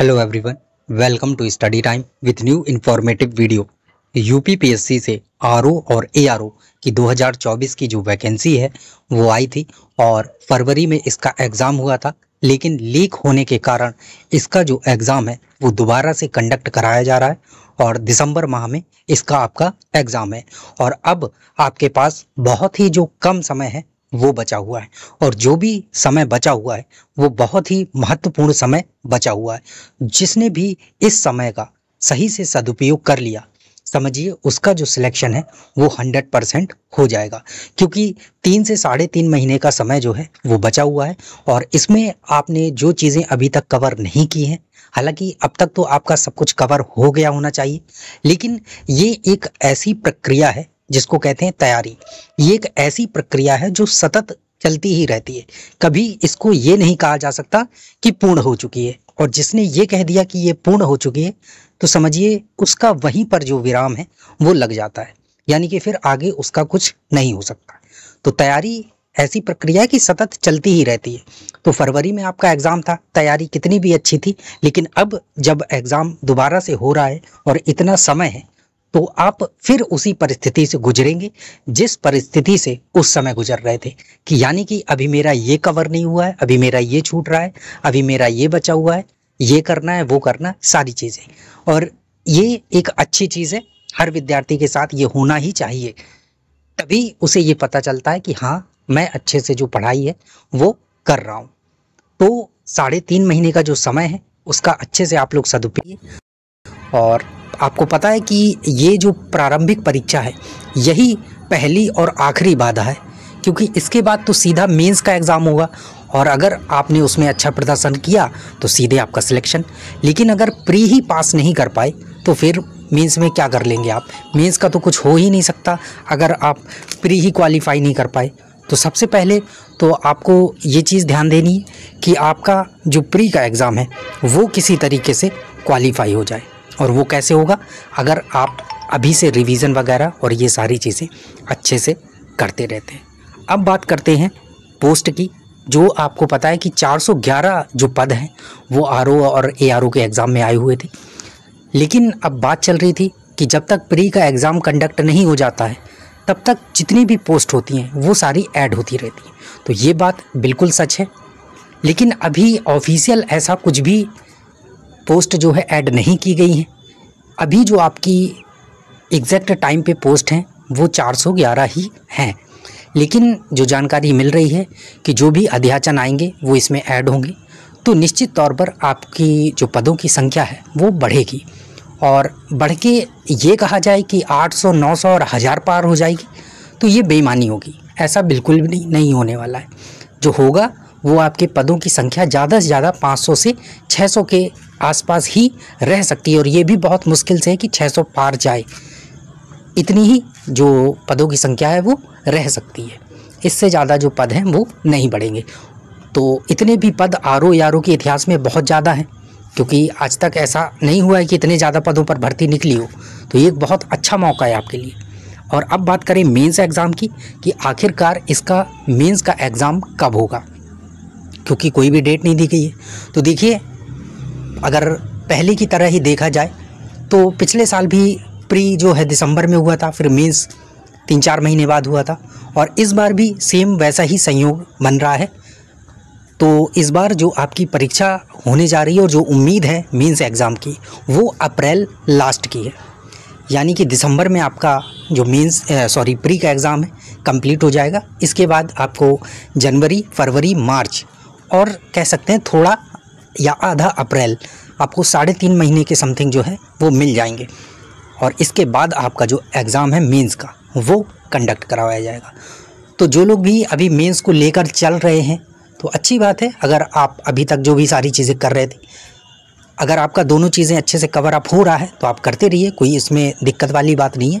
hello everyone welcome to study time with new informative video UPPSC से RO और ARO की 2024 की जो वैकेंसी है वो आई थी और फरवरी में इसका एग्ज़ाम हुआ था लेकिन लीक होने के कारण इसका जो एग्ज़ाम है वो दोबारा से कंडक्ट कराया जा रहा है और दिसंबर माह में इसका आपका एग्ज़ाम है और अब आपके पास बहुत ही जो कम समय है वो बचा हुआ है और जो भी समय बचा हुआ है वो बहुत ही महत्वपूर्ण समय बचा हुआ है जिसने भी इस समय का सही से सदुपयोग कर लिया समझिए उसका जो सिलेक्शन है वो हंड्रेड परसेंट हो जाएगा क्योंकि तीन से साढ़े तीन महीने का समय जो है वो बचा हुआ है और इसमें आपने जो चीज़ें अभी तक कवर नहीं की हैं हालांकि अब तक तो आपका सब कुछ कवर हो गया होना चाहिए लेकिन ये एक ऐसी प्रक्रिया है जिसको कहते हैं तैयारी ये एक ऐसी प्रक्रिया है जो सतत चलती ही रहती है कभी इसको ये नहीं कहा जा सकता कि पूर्ण हो चुकी है और जिसने ये कह दिया कि ये पूर्ण हो चुकी है तो समझिए उसका वहीं पर जो विराम है वो लग जाता है यानी कि फिर आगे उसका कुछ नहीं हो सकता तो तैयारी ऐसी प्रक्रिया की सतत चलती ही रहती है तो फरवरी में आपका एग्ज़ाम था तैयारी कितनी भी अच्छी थी लेकिन अब जब एग्ज़ाम दोबारा से हो रहा है और इतना समय है तो आप फिर उसी परिस्थिति से गुजरेंगे जिस परिस्थिति से उस समय गुजर रहे थे कि यानी कि अभी मेरा ये कवर नहीं हुआ है अभी मेरा ये छूट रहा है अभी मेरा ये बचा हुआ है ये करना है वो करना सारी चीज़ें और ये एक अच्छी चीज़ है हर विद्यार्थी के साथ ये होना ही चाहिए तभी उसे ये पता चलता है कि हाँ मैं अच्छे से जो पढ़ाई है वो कर रहा हूँ तो साढ़े तीन महीने का जो समय है उसका अच्छे से आप लोग सदुपयोग और आपको पता है कि ये जो प्रारंभिक परीक्षा है यही पहली और आखिरी बाधा है क्योंकि इसके बाद तो सीधा मेंस का एग्ज़ाम होगा और अगर आपने उसमें अच्छा प्रदर्शन किया तो सीधे आपका सिलेक्शन लेकिन अगर प्री ही पास नहीं कर पाए तो फिर मेंस में क्या कर लेंगे आप मेंस का तो कुछ हो ही नहीं सकता अगर आप प्री ही क्वालिफाई नहीं कर पाए तो सबसे पहले तो आपको ये चीज़ ध्यान देनी है कि आपका जो प्री का एग्ज़ाम है वो किसी तरीके से क्वालिफाई हो जाए और वो कैसे होगा अगर आप अभी से रिवीजन वगैरह और ये सारी चीज़ें अच्छे से करते रहते हैं अब बात करते हैं पोस्ट की जो आपको पता है कि 411 जो पद हैं वो आर और ए के एग्ज़ाम में आए हुए थे लेकिन अब बात चल रही थी कि जब तक प्री का एग्ज़ाम कंडक्ट नहीं हो जाता है तब तक जितनी भी पोस्ट होती हैं वो सारी ऐड होती रहती हैं तो ये बात बिल्कुल सच है लेकिन अभी ऑफिशियल ऐसा कुछ भी पोस्ट जो है ऐड नहीं की गई हैं अभी जो आपकी एग्जैक्ट टाइम पे पोस्ट हैं वो 411 ही हैं लेकिन जो जानकारी मिल रही है कि जो भी अध्याचन आएंगे वो इसमें ऐड होंगे तो निश्चित तौर पर आपकी जो पदों की संख्या है वो बढ़ेगी और बढ़ के ये कहा जाए कि 800, 900 और हज़ार पार हो जाएगी तो ये बेईमानी होगी ऐसा बिल्कुल भी नहीं होने वाला है जो होगा वो आपके पदों की संख्या ज़्यादा से ज़्यादा 500 से 600 के आसपास ही रह सकती है और ये भी बहुत मुश्किल से है कि 600 पार जाए इतनी ही जो पदों की संख्या है वो रह सकती है इससे ज़्यादा जो पद हैं वो नहीं बढ़ेंगे तो इतने भी पद आर ओ आर के इतिहास में बहुत ज़्यादा हैं क्योंकि आज तक ऐसा नहीं हुआ है कि इतने ज़्यादा पदों पर भर्ती निकली हो तो ये एक बहुत अच्छा मौका है आपके लिए और अब बात करें मेंस एग्ज़ाम की कि आखिरकार इसका मेंस का एग्ज़ाम कब होगा क्योंकि कोई भी डेट नहीं दी गई है तो देखिए अगर पहले की तरह ही देखा जाए तो पिछले साल भी प्री जो है दिसंबर में हुआ था फिर मीन्स तीन चार महीने बाद हुआ था और इस बार भी सेम वैसा ही संयोग बन रहा है तो इस बार जो आपकी परीक्षा होने जा रही है और जो उम्मीद है मीन्स एग्ज़ाम की वो अप्रैल लास्ट की है यानी कि दिसंबर में आपका जो मीन्स सॉरी प्री का एग्ज़ाम है कंप्लीट हो जाएगा इसके बाद आपको जनवरी फरवरी मार्च और कह सकते हैं थोड़ा या आधा अप्रैल आपको साढ़े तीन महीने के समथिंग जो है वो मिल जाएंगे और इसके बाद आपका जो एग्ज़ाम है मेंस का वो कंडक्ट करवाया जाएगा तो जो लोग भी अभी मेंस को लेकर चल रहे हैं तो अच्छी बात है अगर आप अभी तक जो भी सारी चीज़ें कर रहे थे अगर आपका दोनों चीज़ें अच्छे से कवर अप हो रहा है तो आप करते रहिए कोई इसमें दिक्कत वाली बात नहीं है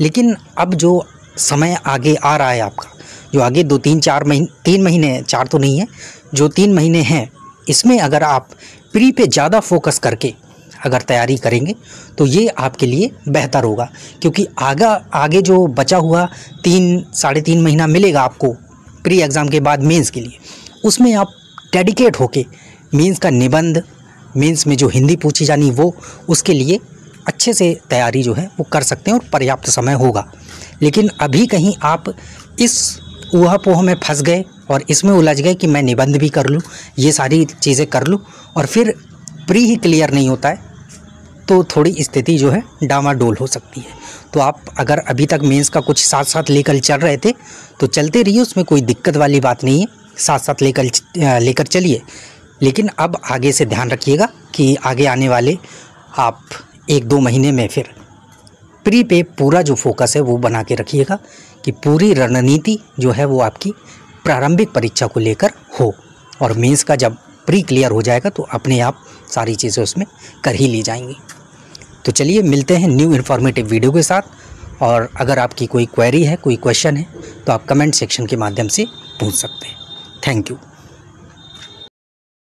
लेकिन अब जो समय आगे आ रहा है आपका जो आगे दो तीन चार महीने तीन महीने चार तो नहीं है जो तीन महीने हैं इसमें अगर आप प्री पे ज़्यादा फोकस करके अगर तैयारी करेंगे तो ये आपके लिए बेहतर होगा क्योंकि आगा आगे जो बचा हुआ तीन साढ़े तीन महीना मिलेगा आपको प्री एग्ज़ाम के बाद मेंस के लिए उसमें आप डेडिकेट होके मेंस का निबंध मेंस में जो हिंदी पूछी जानी वो उसके लिए अच्छे से तैयारी जो है वो कर सकते हैं और पर्याप्त समय होगा लेकिन अभी कहीं आप इस ऊहापोह में फंस गए और इसमें उलझ गए कि मैं निबंध भी कर लूँ ये सारी चीज़ें कर लूँ और फिर प्री ही क्लियर नहीं होता है तो थोड़ी स्थिति जो है डामाडोल हो सकती है तो आप अगर अभी तक मेंस का कुछ साथ साथ लेकर चल रहे थे तो चलते रहिए उसमें कोई दिक्कत वाली बात नहीं है साथ साथ लेकर लेकर चलिए लेकिन अब आगे से ध्यान रखिएगा कि आगे आने वाले आप एक दो महीने में फिर प्री पे पूरा जो फोकस है वो बना के रखिएगा कि पूरी रणनीति जो है वो आपकी प्रारंभिक परीक्षा को लेकर हो और मेंस का जब प्री क्लियर हो जाएगा तो अपने आप सारी चीज़ें उसमें कर ही ली जाएंगी तो चलिए मिलते हैं न्यू इन्फॉर्मेटिव वीडियो के साथ और अगर आपकी कोई क्वेरी है कोई क्वेश्चन है तो आप कमेंट सेक्शन के माध्यम से पूछ सकते हैं थैंक यू